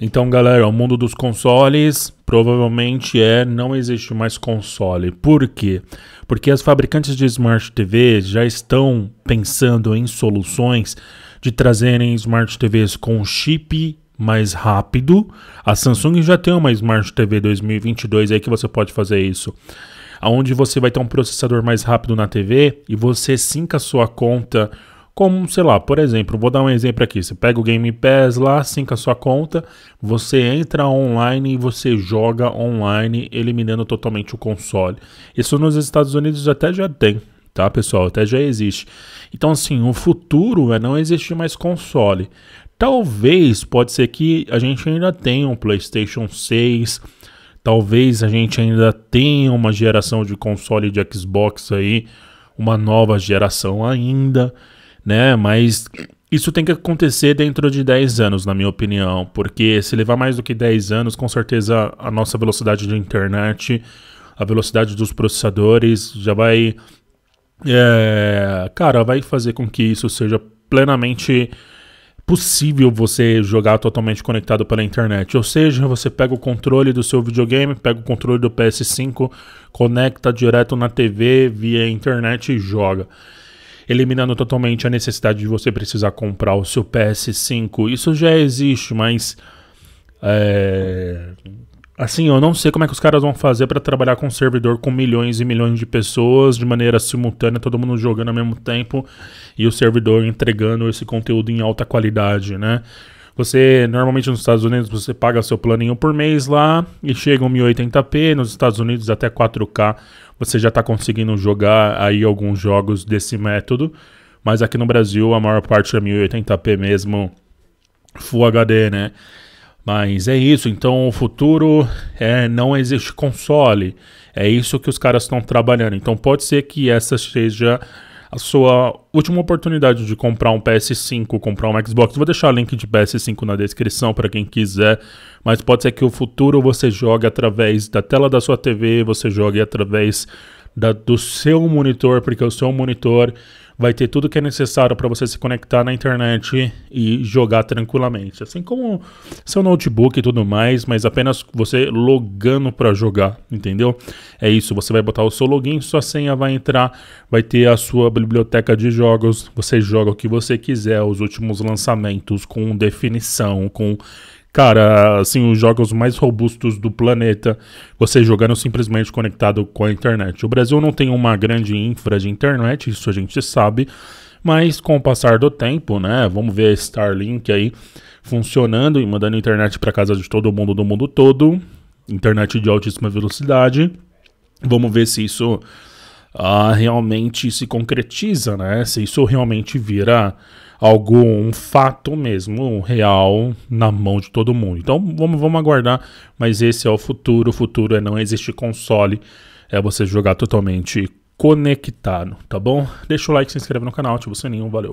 Então, galera, o mundo dos consoles provavelmente é não existe mais console. Por quê? Porque as fabricantes de smart TV já estão pensando em soluções de trazerem smart TVs com chip mais rápido. A Samsung já tem uma Smart TV 2022 aí que você pode fazer isso. Onde você vai ter um processador mais rápido na TV e você sinca a sua conta como, sei lá, por exemplo, vou dar um exemplo aqui. Você pega o Game Pass lá, com a sua conta, você entra online e você joga online, eliminando totalmente o console. Isso nos Estados Unidos até já tem, tá, pessoal? Até já existe. Então, assim, o futuro é não existir mais console. Talvez, pode ser que a gente ainda tenha um PlayStation 6, talvez a gente ainda tenha uma geração de console de Xbox aí, uma nova geração ainda né? Mas isso tem que acontecer dentro de 10 anos, na minha opinião, porque se levar mais do que 10 anos, com certeza a nossa velocidade de internet, a velocidade dos processadores já vai. É, cara, vai fazer com que isso seja plenamente possível você jogar totalmente conectado pela internet. Ou seja, você pega o controle do seu videogame, pega o controle do PS5, conecta direto na TV via internet e joga eliminando totalmente a necessidade de você precisar comprar o seu PS5. Isso já existe, mas. É... Assim, eu não sei como é que os caras vão fazer para trabalhar com um servidor com milhões e milhões de pessoas de maneira simultânea, todo mundo jogando ao mesmo tempo e o servidor entregando esse conteúdo em alta qualidade, né? Você, normalmente nos Estados Unidos, você paga seu planinho por mês lá e chega 1080p. Nos Estados Unidos, até 4K, você já está conseguindo jogar aí alguns jogos desse método. Mas aqui no Brasil, a maior parte é 1080p mesmo, Full HD, né? Mas é isso, então o futuro é não existe console. É isso que os caras estão trabalhando. Então pode ser que essa seja a sua última oportunidade de comprar um PS5, comprar um Xbox. Vou deixar o link de PS5 na descrição para quem quiser, mas pode ser que o futuro você jogue através da tela da sua TV, você jogue através da, do seu monitor, porque o seu monitor vai ter tudo que é necessário para você se conectar na internet e jogar tranquilamente. Assim como seu notebook e tudo mais, mas apenas você logando para jogar, entendeu? É isso, você vai botar o seu login, sua senha vai entrar, vai ter a sua biblioteca de jogos, você joga o que você quiser, os últimos lançamentos com definição, com Cara, assim, os jogos mais robustos do planeta, você jogando simplesmente conectado com a internet. O Brasil não tem uma grande infra de internet, isso a gente sabe, mas com o passar do tempo, né, vamos ver a Starlink aí funcionando e mandando internet para casa de todo mundo do mundo todo, internet de altíssima velocidade. Vamos ver se isso ah, realmente se concretiza, né? Se isso realmente vira algo, um fato mesmo, um real na mão de todo mundo. Então vamos, vamos aguardar, mas esse é o futuro. O futuro é não existir console, é você jogar totalmente conectado, tá bom? Deixa o like, se inscreve no canal, ativa o sininho, valeu!